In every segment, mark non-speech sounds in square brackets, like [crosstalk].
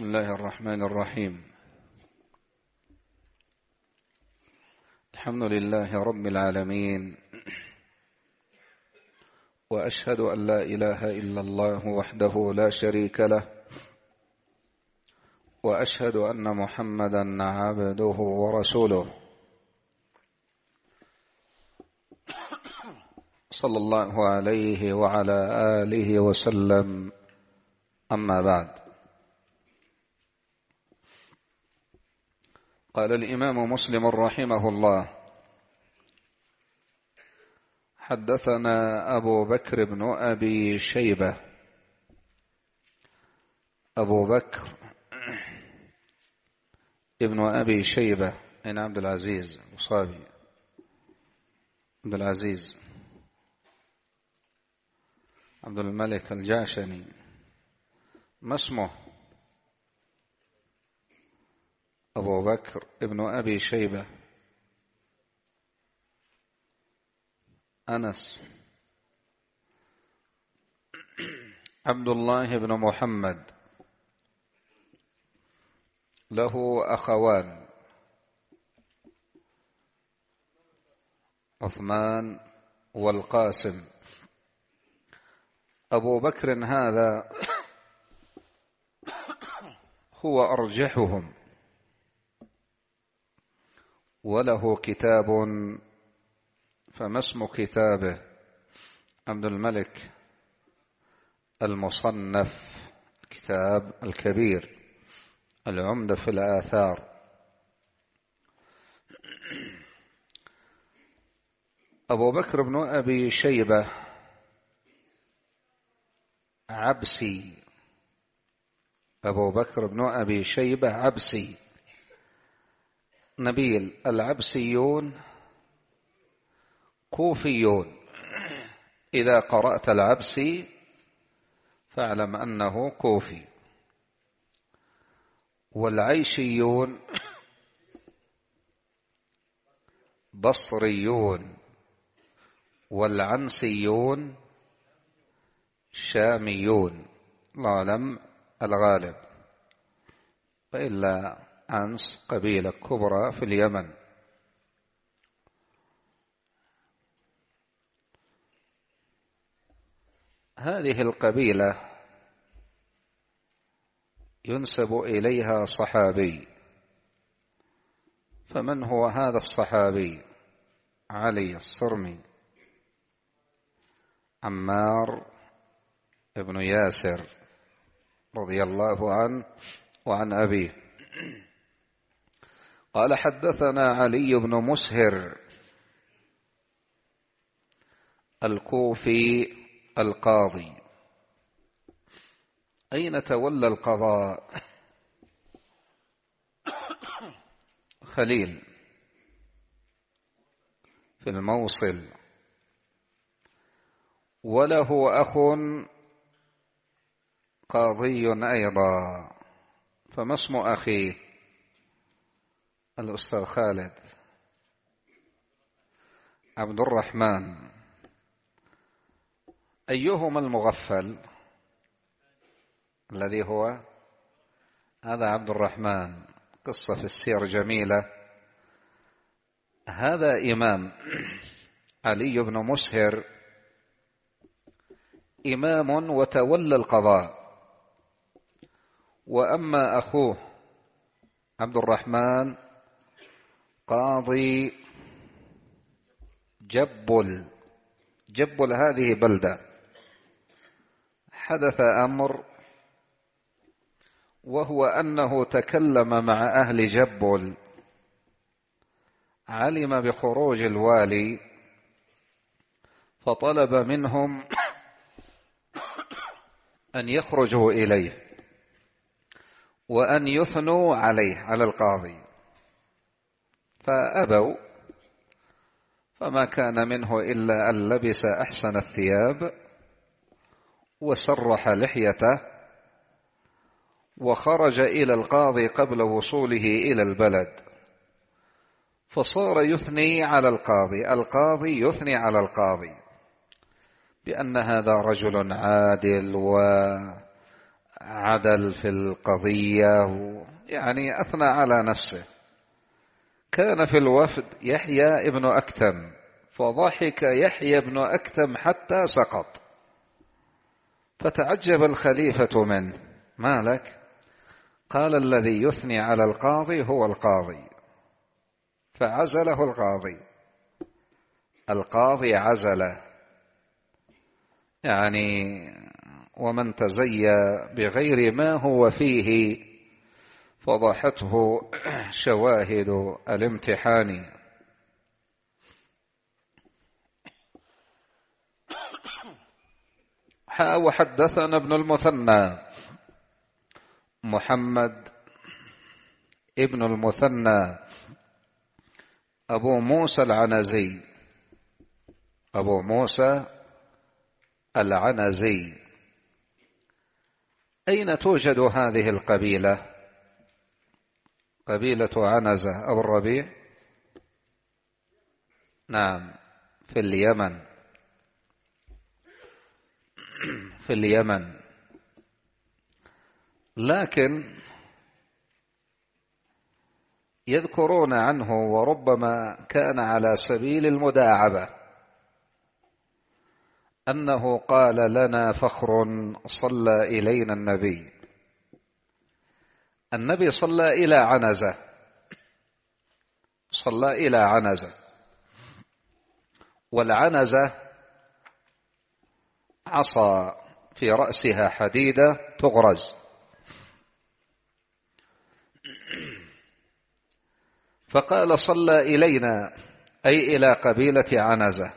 بسم الله الرحمن الرحيم الحمد لله رب العالمين واشهد ان لا اله الا الله وحده لا شريك له واشهد ان محمدا عبده ورسوله صلى الله عليه وعلى اله وسلم اما بعد قال الإمام مسلم رحمه الله حدثنا أبو بكر بن أبي شيبة أبو بكر ابن أبي شيبة ابن عبد العزيز مصابي عبد العزيز عبد الملك الجاشني ما اسمه أبو بكر ابن أبي شيبة أنس عبد الله بن محمد له أخوان عثمان والقاسم أبو بكر هذا هو أرجحهم وله كتاب فما اسم كتابه عبد الملك المصنف كتاب الكبير العمدة في الآثار أبو بكر بن أبي شيبة عبسي أبو بكر بن أبي شيبة عبسي نبيل العبسيون كوفيون إذا قرأت العبسي فاعلم أنه كوفي والعيشيون بصريون والعنسيون شاميون الله أعلم الغالب وإلا أنس قبيلة كبرى في اليمن هذه القبيلة ينسب إليها صحابي فمن هو هذا الصحابي علي الصرمي عمار بن ياسر رضي الله عنه وعن أبيه قال حدثنا علي بن مسهر الكوفي القاضي أين تولى القضاء خليل في الموصل وله أخ قاضي أيضا فما اسم أخيه الأستاذ خالد عبد الرحمن أيهما المغفل الذي هو هذا عبد الرحمن قصة في السير جميلة هذا إمام علي بن مسهر إمام وتولى القضاء وأما أخوه عبد الرحمن قاضي جبل جبل هذه بلدة حدث أمر وهو أنه تكلم مع أهل جبل علم بخروج الوالي فطلب منهم أن يخرجوا إليه وأن يثنوا عليه على القاضي فأبوا فما كان منه إلا أن لبس أحسن الثياب وسرح لحيته وخرج إلى القاضي قبل وصوله إلى البلد فصار يثني على القاضي القاضي يثني على القاضي بأن هذا رجل عادل وعدل في القضية يعني أثنى على نفسه كان في الوفد يحيى ابن أكتم فضحك يحيى ابن أكتم حتى سقط فتعجب الخليفة منه ما لك قال الذي يثني على القاضي هو القاضي فعزله القاضي القاضي عزله يعني ومن تزيى بغير ما هو فيه فضحته شواهد الامتحان وحدثنا ابن المثنى محمد ابن المثنى أبو موسى العنزي أبو موسى العنزي أين توجد هذه القبيلة قبيلة عنزة أو الربيع نعم في اليمن [clears throat] في اليمن لكن يذكرون عنه وربما كان على سبيل المداعبة أنه قال لنا فخر صلى إلينا النبي النبي صلى إلى عنزة صلى إلى عنزة والعنزة عصا في رأسها حديدة تغرز فقال صلى إلينا أي إلى قبيلة عنزة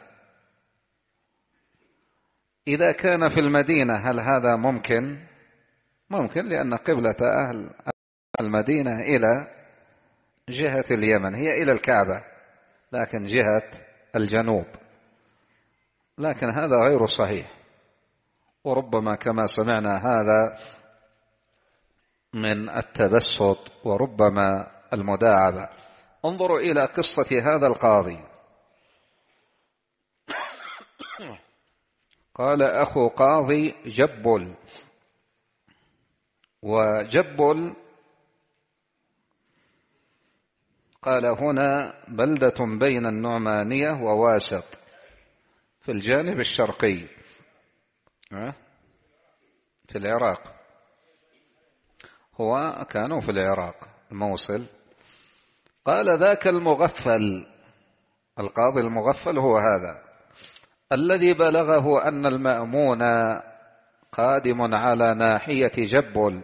إذا كان في المدينة هل هذا ممكن؟ ممكن لأن قبلة أهل المدينة إلى جهة اليمن هي إلى الكعبة لكن جهة الجنوب لكن هذا غير صحيح وربما كما سمعنا هذا من التبسط وربما المداعبة انظروا إلى قصة هذا القاضي قال أخو قاضي جبل وجبل قال هنا بلدة بين النعمانية وواسط في الجانب الشرقي في العراق هو كانوا في العراق الموصل قال ذاك المغفل القاضي المغفل هو هذا الذي بلغه أن المأمون قادم على ناحية جبل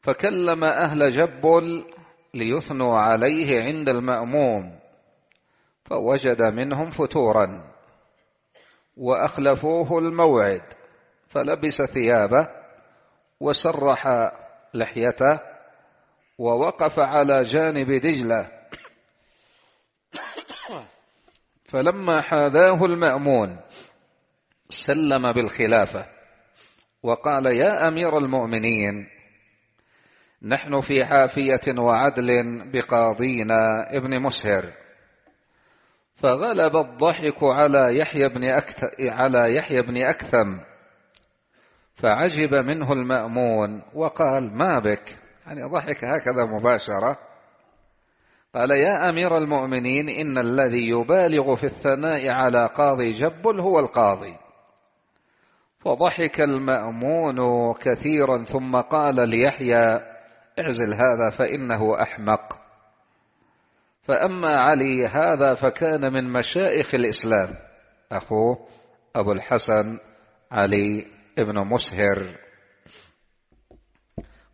فكلم أهل جبل ليثنوا عليه عند المأموم فوجد منهم فتورا وأخلفوه الموعد فلبس ثيابه وسرح لحيته ووقف على جانب دجلة فلما حاذاه المأمون سلم بالخلافة وقال يا أمير المؤمنين نحن في عافية وعدل بقاضينا ابن مسهر فغلب الضحك على يحيى بن على يحيى بن أكثم فعجب منه المأمون وقال ما بك يعني ضحك هكذا مباشرة قال يا أمير المؤمنين إن الذي يبالغ في الثناء على قاضي جبل هو القاضي فضحك المأمون كثيرا ثم قال ليحيى اعزل هذا فإنه أحمق فأما علي هذا فكان من مشائخ الإسلام أخوه أبو الحسن علي ابن مسهر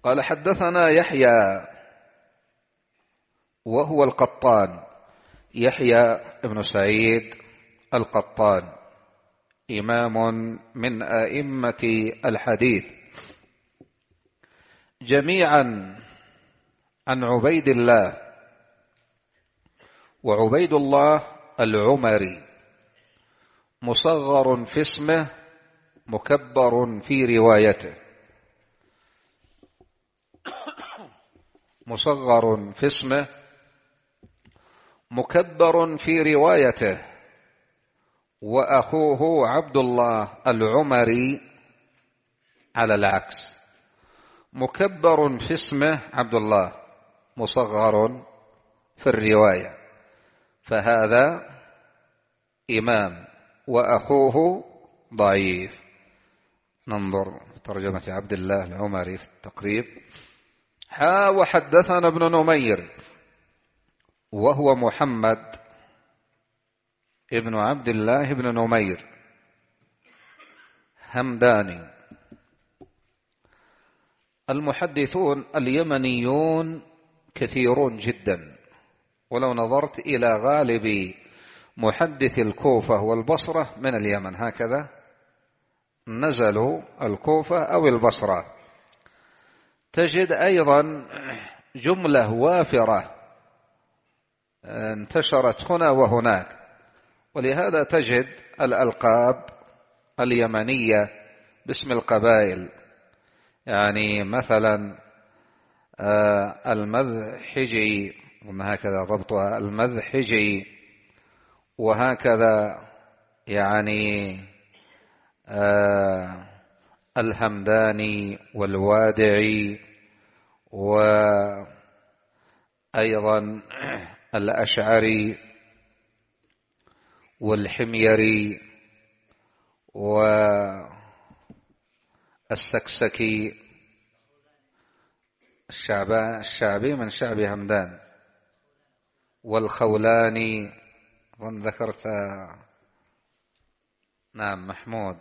قال حدثنا يحيى وهو القطان يحيى ابن سعيد القطان إمام من أئمة الحديث جميعا عن عبيد الله وعبيد الله العمري مصغر في اسمه مكبر في روايته مصغر في اسمه مكبر في روايته واخوه عبد الله العمري على العكس مكبر في اسمه عبد الله مصغر في الرواية فهذا إمام وأخوه ضعيف ننظر في ترجمة عبد الله العمري في التقريب حا وحدثنا ابن نمير وهو محمد ابن عبد الله بن نمير همداني المحدثون اليمنيون كثيرون جدا ولو نظرت إلى غالب محدث الكوفة والبصرة من اليمن هكذا نزلوا الكوفة أو البصرة تجد أيضا جملة وافرة انتشرت هنا وهناك ولهذا تجد الألقاب اليمنية باسم القبائل يعني مثلا آه، المذحجي هكذا ضبطها المذحجي وهكذا يعني آه، الهمداني والوادعي وأيضا الأشعري والحميري و السكسكي الشعبان الشعبي من شعب همدان والخولاني أظن ذكرت نعم محمود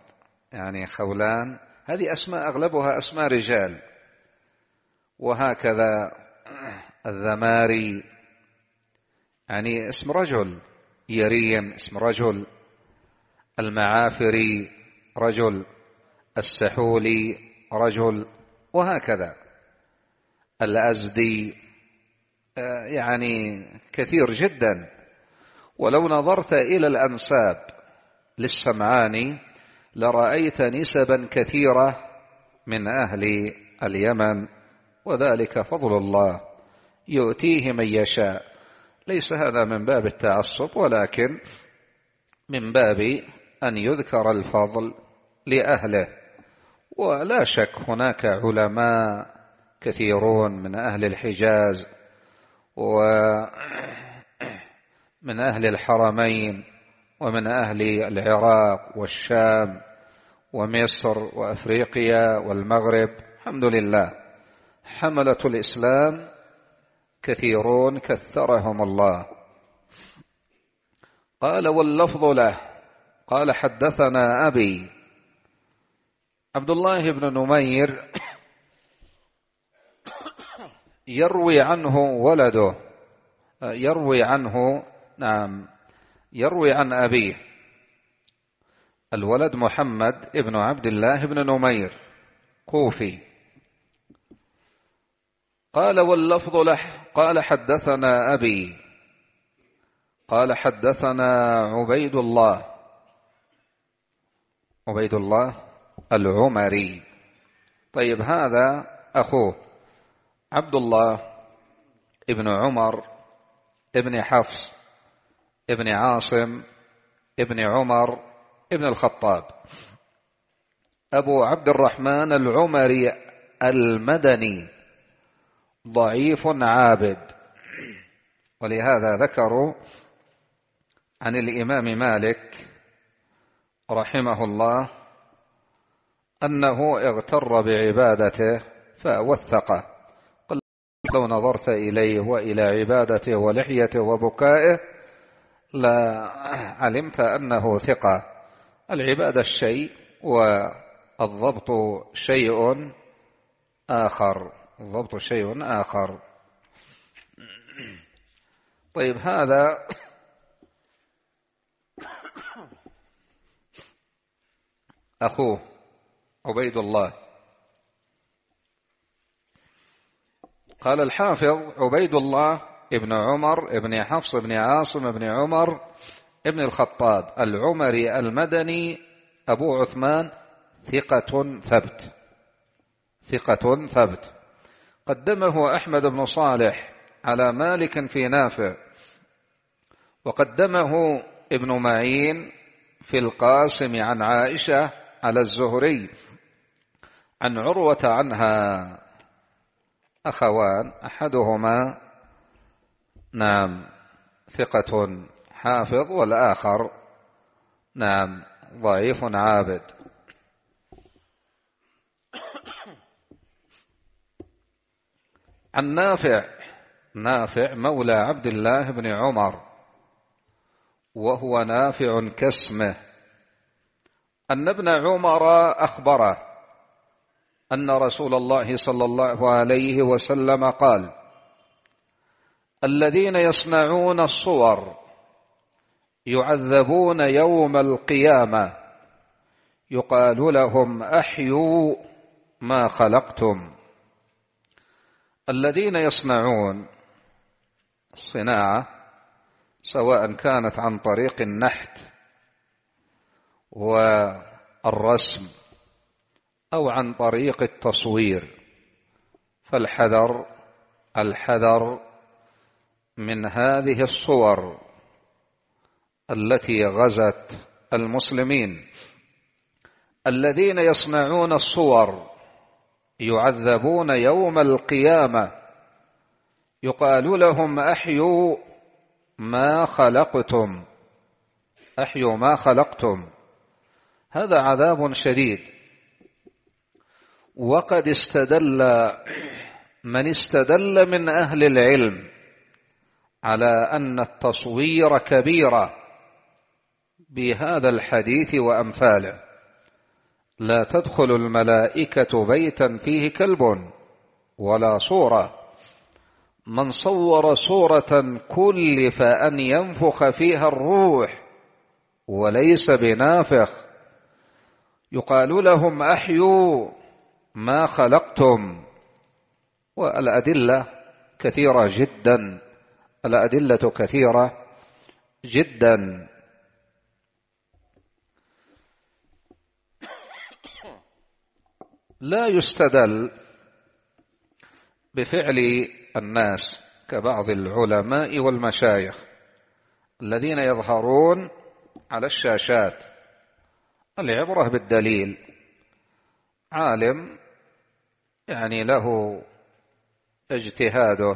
يعني خولان هذه أسماء أغلبها أسماء رجال وهكذا الذماري يعني اسم رجل يريم اسم رجل المعافري رجل السحولي رجل وهكذا الأزدي آه، يعني كثير جدا ولو نظرت إلى الأنساب للسمعاني لرأيت نسبا كثيرة من أهل اليمن وذلك فضل الله يؤتيه من يشاء ليس هذا من باب التعصب ولكن من باب أن يذكر الفضل لأهله ولا شك هناك علماء كثيرون من أهل الحجاز ومن [clears throat] أهل الحرمين ومن أهل العراق والشام ومصر وأفريقيا والمغرب الحمد لله حملة الإسلام كثيرون كثرهم الله قال واللفظ له قال حدثنا أبي عبد الله بن نمير يروي عنه ولده يروي عنه نعم يروي عن أبيه الولد محمد ابن عبد الله بن نمير كوفي قال واللفظ له قال حدثنا أبي قال حدثنا عبيد الله عبيد الله العمري طيب هذا أخوه عبد الله ابن عمر ابن حفص ابن عاصم ابن عمر ابن الخطاب أبو عبد الرحمن العمري المدني ضعيف عابد ولهذا ذكروا عن الإمام مالك رحمه الله أنه اغتر بعبادته فوثقه قل لو نظرت إليه وإلى عبادته ولحيته وبكائه لعلمت أنه ثقة العبادة الشيء والضبط شيء آخر الضبط شيء آخر طيب هذا أخوه عبيد الله قال الحافظ عبيد الله ابن عمر ابن حفص ابن عاصم ابن عمر ابن الخطاب العمري المدني أبو عثمان ثقة ثبت ثقة ثبت قدمه أحمد بن صالح على مالك في نافع وقدمه ابن معين في القاسم عن عائشة على الزهري عن عروة عنها أخوان أحدهما نعم ثقة حافظ والآخر نعم ضعيف عابد عن نافع نافع مولى عبد الله بن عمر وهو نافع كاسمه أن ابن عمر أخبره أن رسول الله صلى الله عليه وسلم قال الذين يصنعون الصور يعذبون يوم القيامة يقال لهم أحيوا ما خلقتم الذين يصنعون الصناعة سواء كانت عن طريق النحت والرسم أو عن طريق التصوير فالحذر الحذر من هذه الصور التي غزت المسلمين الذين يصنعون الصور يعذبون يوم القيامة يقال لهم أحيوا ما خلقتم أحيوا ما خلقتم هذا عذاب شديد وقد استدل من استدل من أهل العلم على أن التصوير كبيرة بهذا الحديث وأمثاله لا تدخل الملائكة بيتا فيه كلب ولا صورة من صور صورة كلف أن ينفخ فيها الروح وليس بنافخ يقال لهم أحيوا ما خلقتم والأدلة كثيرة جدا الأدلة كثيرة جدا لا يستدل بفعل الناس كبعض العلماء والمشايخ الذين يظهرون على الشاشات العبرة بالدليل عالم يعني له اجتهاده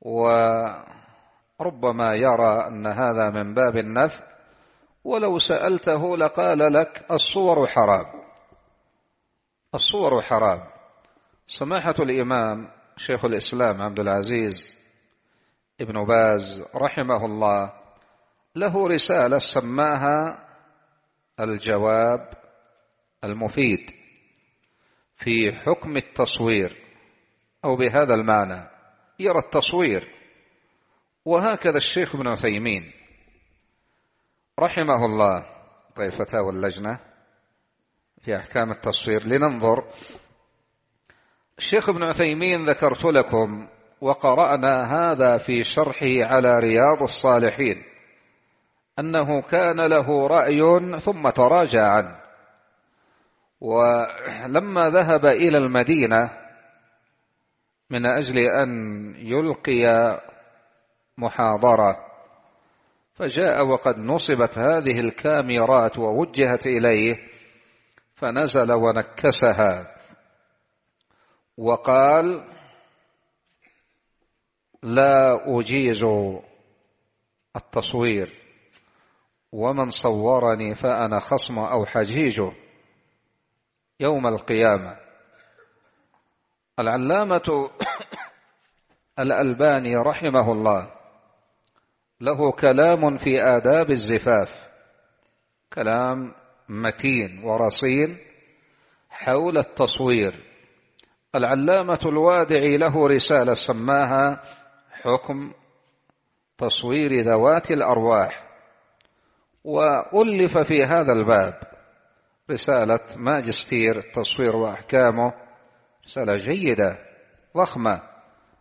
وربما يرى أن هذا من باب النفع ولو سألته لقال لك الصور حرام الصور حرام سماحة الإمام شيخ الإسلام عبد العزيز ابن باز رحمه الله له رسالة سماها الجواب المفيد في حكم التصوير أو بهذا المعنى يرى التصوير وهكذا الشيخ ابن عثيمين رحمه الله طيب فتاوى اللجنة في أحكام التصوير لننظر الشيخ ابن عثيمين ذكرت لكم وقرأنا هذا في شرحه على رياض الصالحين أنه كان له رأي ثم تراجع عنه ولما ذهب إلى المدينة من أجل أن يلقي محاضرة فجاء وقد نصبت هذه الكاميرات ووجهت إليه فنزل ونكسها وقال لا أجيز التصوير ومن صورني فأنا خصم أو حجيجه يوم القيامة العلامة [coughs] الألباني رحمه الله له كلام في آداب الزفاف كلام متين ورصين حول التصوير العلامة الوادعي له رسالة سماها حكم تصوير ذوات الأرواح وألف في هذا الباب رسالة ماجستير التصوير وأحكامه رسالة جيدة ضخمة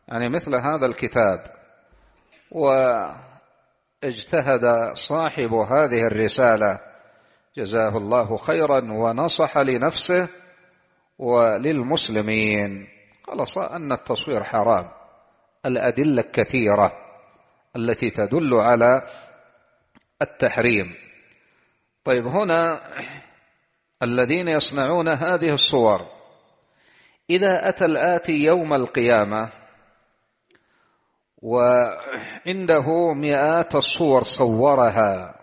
يعني مثل هذا الكتاب واجتهد صاحب هذه الرسالة جزاه الله خيرا ونصح لنفسه وللمسلمين خلص أن التصوير حرام الأدلة الكثيرة التي تدل على التحريم طيب هنا الذين يصنعون هذه الصور إذا أتى الآتي يوم القيامة وعنده مئات الصور صورها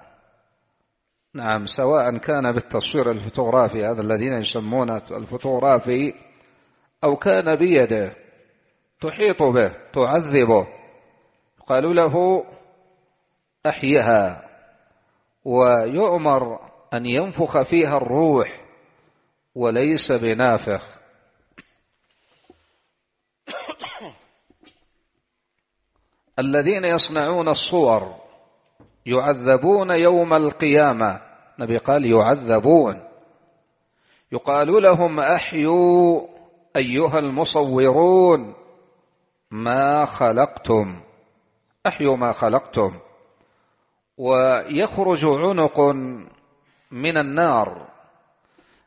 نعم سواء كان بالتصوير الفوتوغرافي هذا الذين يسمونه الفوتوغرافي أو كان بيده تحيط به تعذبه قالوا له أحيها ويؤمر أن ينفخ فيها الروح وليس بنافخ [coughs] الذين يصنعون الصور يعذبون يوم القيامة نبي قال يعذبون يقال لهم أحيوا أيها المصورون ما خلقتم أحيوا ما خلقتم ويخرج عنق من النار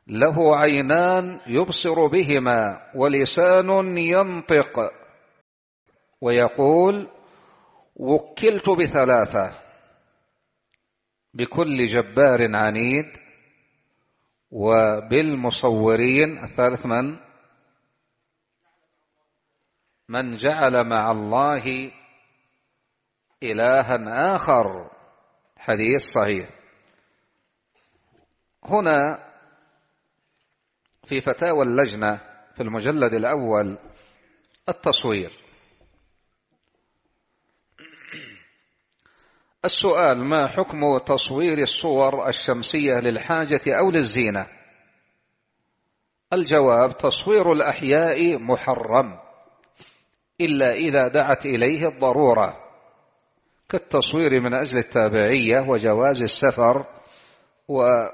له عينان يبصر بهما ولسان ينطق ويقول وكلت بثلاثه بكل جبار عنيد وبالمصورين الثالث من من جعل مع الله الها اخر حديث صحيح هنا في فتاوى اللجنة في المجلد الأول التصوير السؤال ما حكم تصوير الصور الشمسية للحاجة أو للزينة الجواب تصوير الأحياء محرم إلا إذا دعت إليه الضرورة كالتصوير من أجل التابعية وجواز السفر و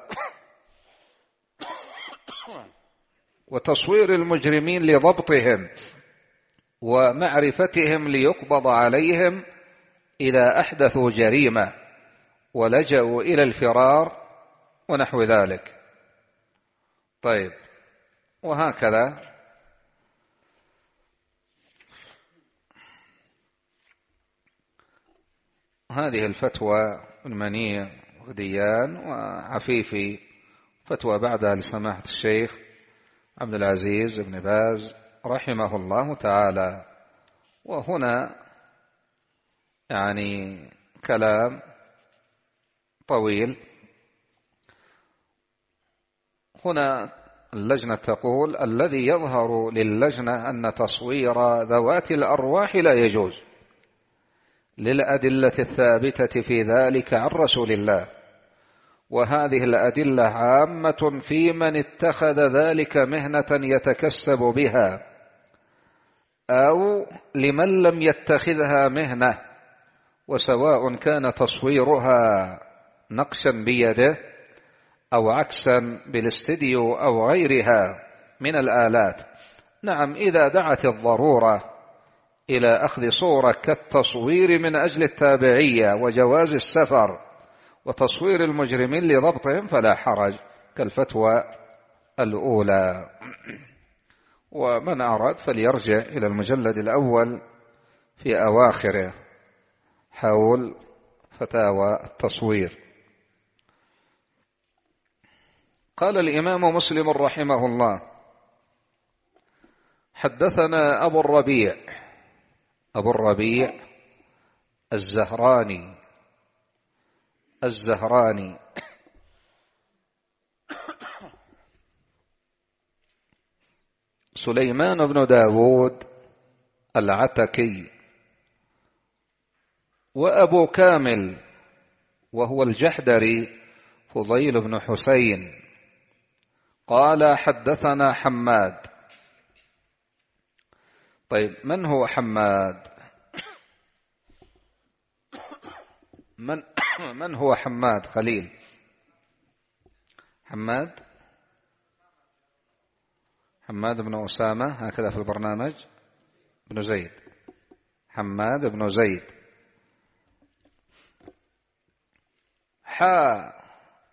وتصوير المجرمين لضبطهم ومعرفتهم ليقبض عليهم إذا أحدثوا جريمة ولجأوا إلى الفرار ونحو ذلك طيب وهكذا هذه الفتوى المنيع وديان وعفيفي فتوى بعدها لسماحة الشيخ عبد العزيز بن باز رحمه الله تعالى وهنا يعني كلام طويل هنا اللجنة تقول الذي يظهر للجنة أن تصوير ذوات الأرواح لا يجوز للأدلة الثابتة في ذلك عن رسول الله وهذه الأدلة عامة في من اتخذ ذلك مهنة يتكسب بها أو لمن لم يتخذها مهنة وسواء كان تصويرها نقشا بيده أو عكسا بالاستديو أو غيرها من الآلات نعم إذا دعت الضرورة إلى أخذ صورة كالتصوير من أجل التابعية وجواز السفر وتصوير المجرمين لضبطهم فلا حرج كالفتوى الأولى ومن أراد فليرجع إلى المجلد الأول في أواخره حول فتاوى التصوير قال الإمام مسلم رحمه الله حدثنا أبو الربيع أبو الربيع الزهراني الزهراني سليمان بن داود العتكي وأبو كامل وهو الجحدري فضيل بن حسين قال حدثنا حماد طيب من هو حماد من من هو حماد خليل حماد حماد بن أسامة هكذا في البرنامج بن زيد حماد بن زيد حا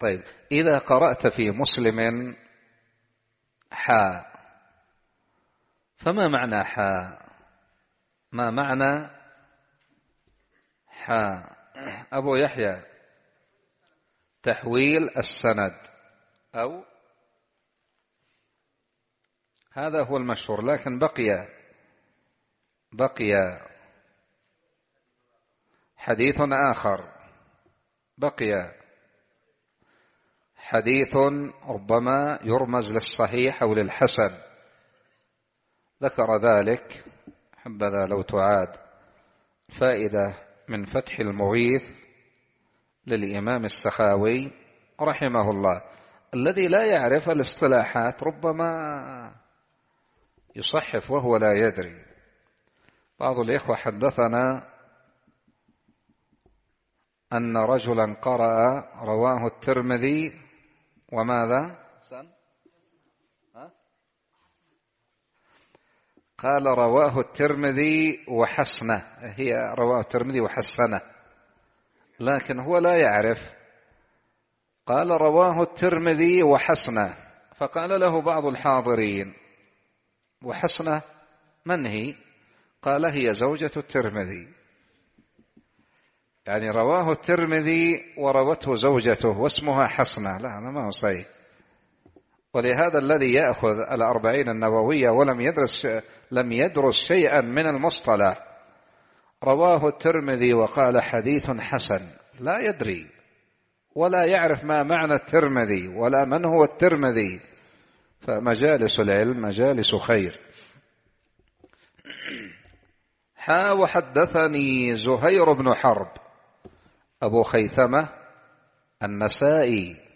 طيب إذا قرأت في مسلم حا فما معنى حا ما معنى حا أبو يحيى تحويل السند أو هذا هو المشهور لكن بقي بقي حديث آخر بقي حديث ربما يرمز للصحيح أو للحسن ذكر ذلك حبذا لو تعاد فائدة من فتح المغيث للإمام السخاوي رحمه الله الذي لا يعرف الاصطلاحات ربما يصحف وهو لا يدري بعض الإخوة حدثنا أن رجلا قرأ رواه الترمذي وماذا؟ قال رواه الترمذي وحسنه هي رواه الترمذي وحسنه لكن هو لا يعرف قال رواه الترمذي وحسنه فقال له بعض الحاضرين وحسنه من هي قال هي زوجة الترمذي يعني رواه الترمذي وروته زوجته واسمها حسنة لا أنا ما هو صحيح ولهذا الذي يأخذ الأربعين النووية ولم يدرس لم يدرس شيئا من المصطلح رواه الترمذي وقال حديث حسن لا يدري ولا يعرف ما معنى الترمذي ولا من هو الترمذي فمجالس العلم مجالس خير حا [clears throat] وحدثني زهير بن حرب أبو خيثمة النسائي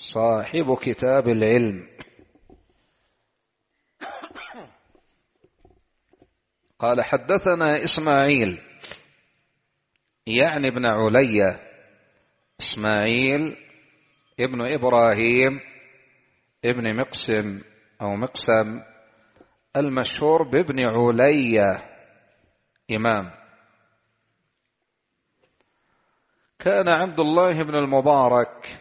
صاحب كتاب العلم قال حدثنا إسماعيل يعني ابن علي إسماعيل ابن إبراهيم ابن مقسم أو مقسم المشهور بابن علي إمام كان عبد الله بن المبارك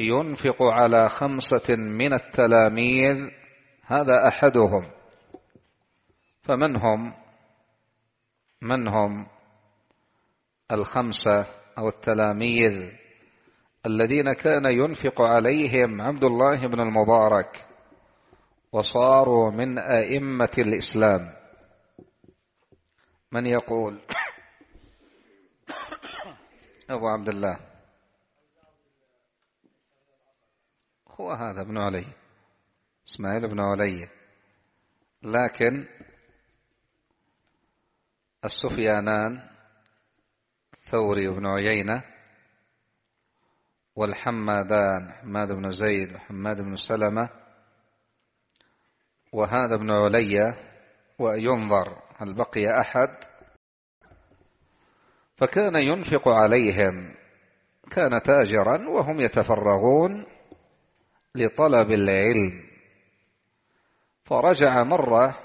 ينفق على خمسة من التلاميذ هذا أحدهم فمن هم من هم الخمسة أو التلاميذ الذين كان ينفق عليهم عبد الله بن المبارك وصاروا من أئمة الإسلام من يقول [coughs] أبو عبد الله هو هذا ابن علي إسماعيل بن علي لكن السفيانان ثوري بن عيينة والحمادان حماد بن زيد وحماد بن سلمة وهذا ابن علي وينظر هل بقي أحد فكان ينفق عليهم كان تاجرا وهم يتفرغون لطلب العلم فرجع مرة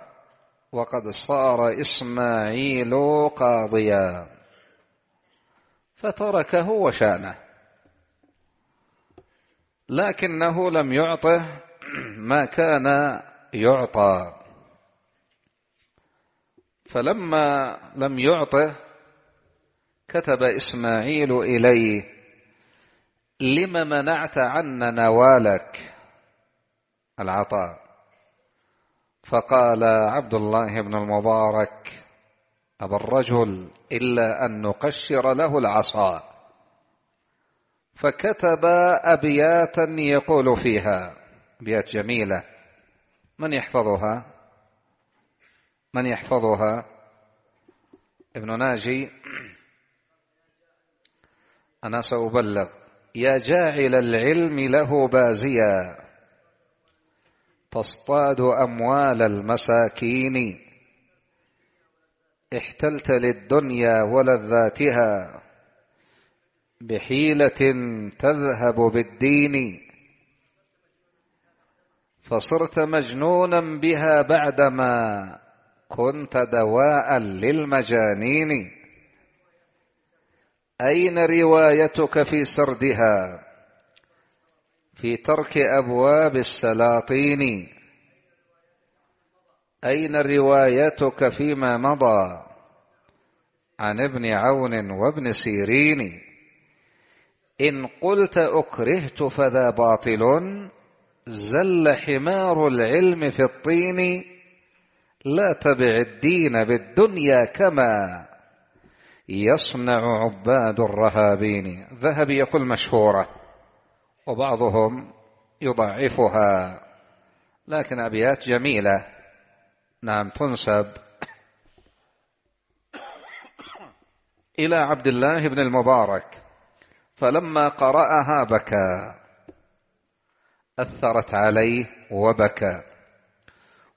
وقد صار إسماعيل قاضيا فتركه وشانه لكنه لم يعطه ما كان يعطى فلما لم يعطه كتب إسماعيل إليه لم منعت عنا نوالك العطاء فقال عبد الله بن المبارك أبا الرجل إلا أن نقشر له العصا فكتب أبياتا يقول فيها أبيات جميلة من يحفظها من يحفظها ابن ناجي أنا سأبلغ يا جاعل العلم له بازيا تصطاد أموال المساكين احتلت للدنيا ولذاتها بحيلة تذهب بالدين فصرت مجنونا بها بعدما كنت دواء للمجانين أين روايتك في سردها في ترك أبواب السلاطين أين روايتك فيما مضى عن ابن عون وابن سيرين إن قلت أكرهت فذا باطل زل حمار العلم في الطين لا تبع الدين بالدنيا كما يصنع عباد الرهابين ذهب يقول مشهورة وبعضهم يضعفها لكن أبيات جميلة نعم تنسب إلى عبد الله بن المبارك فلما قرأها بكى أثرت عليه وبكى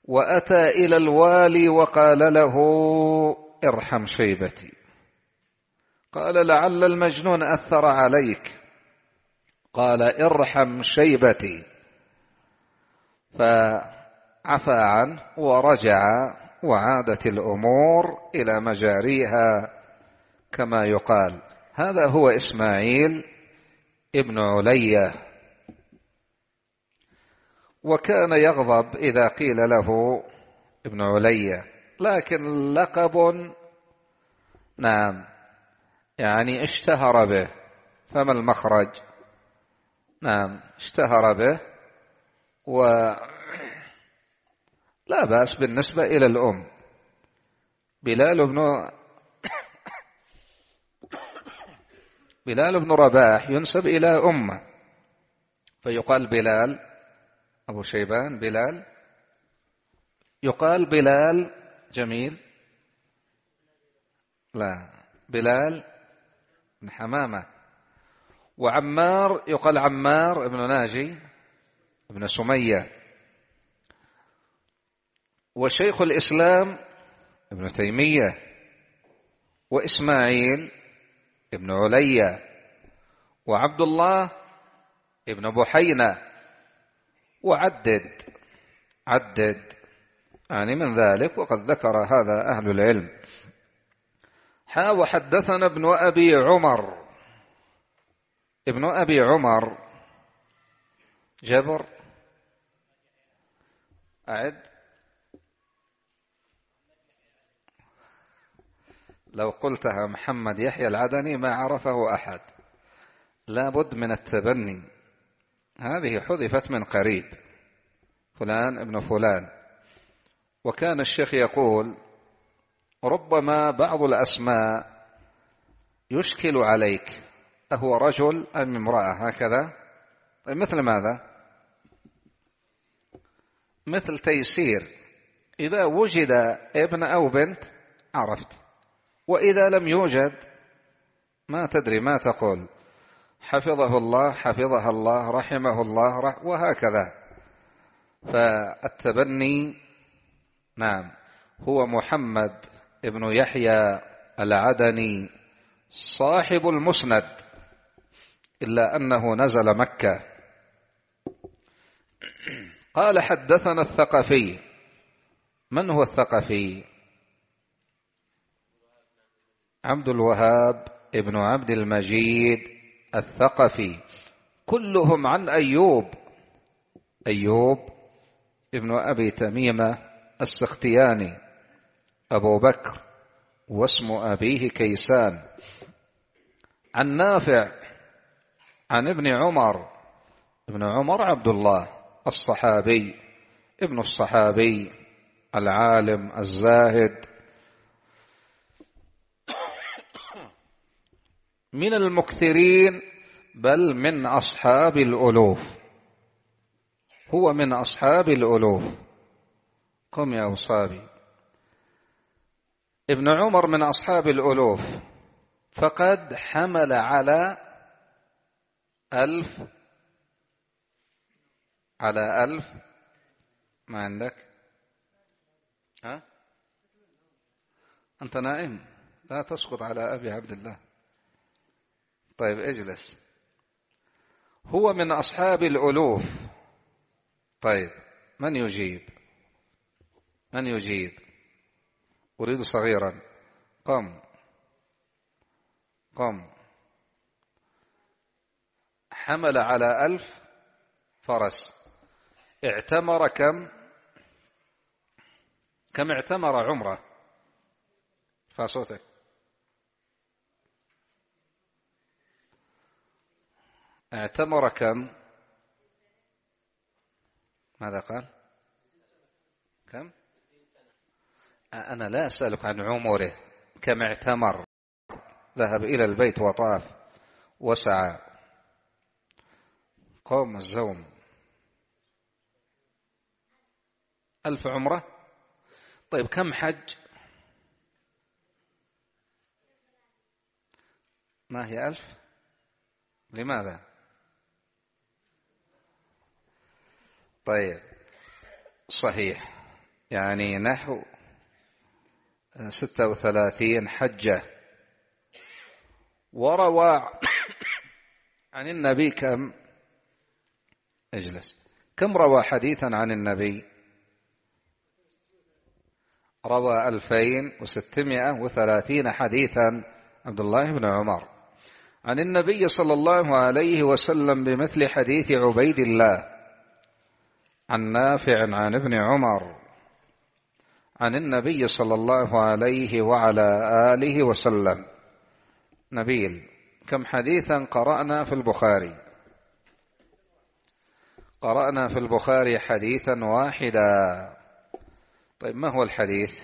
وأتى إلى الوالي وقال له ارحم شيبتي قال لعل المجنون أثر عليك قال ارحم شيبتي فعفى عنه ورجع وعادت الأمور إلى مجاريها كما يقال هذا هو إسماعيل ابن علي وكان يغضب إذا قيل له ابن علي لكن لقب نعم يعني اشتهر به فما المخرج نعم اشتهر به و لا بأس بالنسبة إلى الأم بلال بن [coughs] بلال بن رباح ينسب إلى أمه فيقال بلال أبو شيبان بلال يقال بلال جميل لا بلال بن حمامة وعمار يقال عمار ابن ناجي ابن سمية وشيخ الإسلام ابن تيمية وإسماعيل ابن عليا وعبد الله ابن بحينة وعدد عدد يعني من ذلك وقد ذكر هذا أهل العلم حا وحدثنا ابن أبي عمر ابن أبي عمر جبر أعد لو قلتها محمد يحيى العدني ما عرفه أحد لابد من التبني هذه حذفت من قريب فلان ابن فلان وكان الشيخ يقول ربما بعض الأسماء يشكل عليك أهو رجل أم امرأة هكذا طيب، مثل ماذا مثل تيسير إذا وجد ابن أو بنت عرفت وإذا لم يوجد ما تدري ما تقول حفظه الله حفظها الله رحمه الله رح وهكذا فالتبني نعم هو محمد ابن يحيى العدني صاحب المسند إلا أنه نزل مكة قال حدثنا الثقفي من هو الثقفي عبد الوهاب ابن عبد المجيد الثقفي كلهم عن أيوب أيوب ابن أبي تميمة السختياني أبو بكر واسم أبيه كيسان عن نافع عن ابن عمر ابن عمر عبد الله الصحابي ابن الصحابي العالم الزاهد من المكثرين بل من أصحاب الألوف هو من أصحاب الألوف قم يا أصحابي ابن عمر من أصحاب الألوف فقد حمل على ألف على ألف ما عندك ها أنت نائم لا تسقط على أبي عبد الله طيب اجلس هو من أصحاب الألوف طيب من يجيب من يجيب أريد صغيرا قم قم حمل على ألف فرس اعتمر كم كم اعتمر عمره فصوتك اعتمر كم ماذا قال كم أنا لا أسألك عن عمره كم اعتمر ذهب إلى البيت وطاف وسعى قوم الزوم ألف عمرة طيب كم حج ما هي ألف لماذا طيب صحيح يعني نحو 36 حجة وروى عن النبي كم اجلس كم روى حديثا عن النبي روى 2630 حديثا عبد الله بن عمر عن النبي صلى الله عليه وسلم بمثل حديث عبيد الله عن نافع عن ابن عمر عن النبي صلى الله عليه وعلى آله وسلم نبيل كم حديثا قرأنا في البخاري قرأنا في البخاري حديثا واحدا طيب ما هو الحديث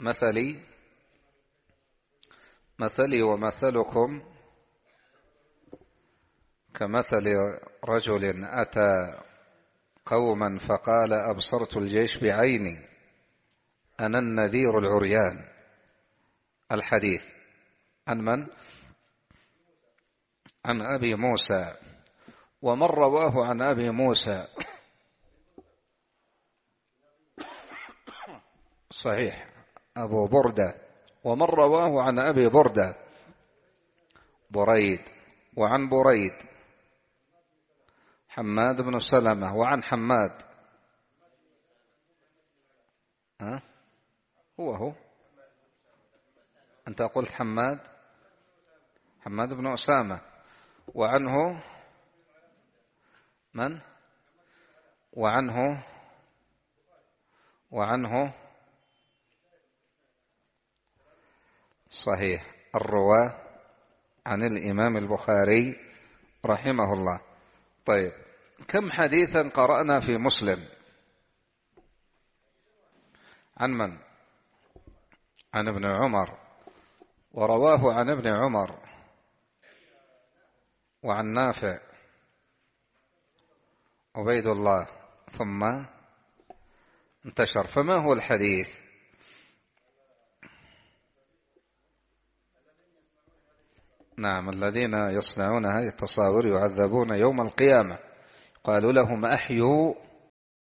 مثلي مثلي ومثلكم كمثل رجل أتى قوما فقال أبصرت الجيش بعيني أنا النذير العريان الحديث عن من؟ عن أبي موسى ومن رواه عن أبي موسى صحيح أبو بردة ومن رواه عن أبي بردة بريد وعن بريد حماد بن سلمة وعن حماد ها؟ هو هو أنت قلت حماد حماد بن أسامة وعنه من وعنه وعنه صحيح الرواة عن الإمام البخاري رحمه الله طيب كم حديثا قرأنا في مسلم عن من عن ابن عمر ورواه عن ابن عمر وعن نافع عبيد الله ثم انتشر فما هو الحديث نعم الذين يصنعون هذه التصاور يعذبون يوم القيامة قالوا لهم أحيوا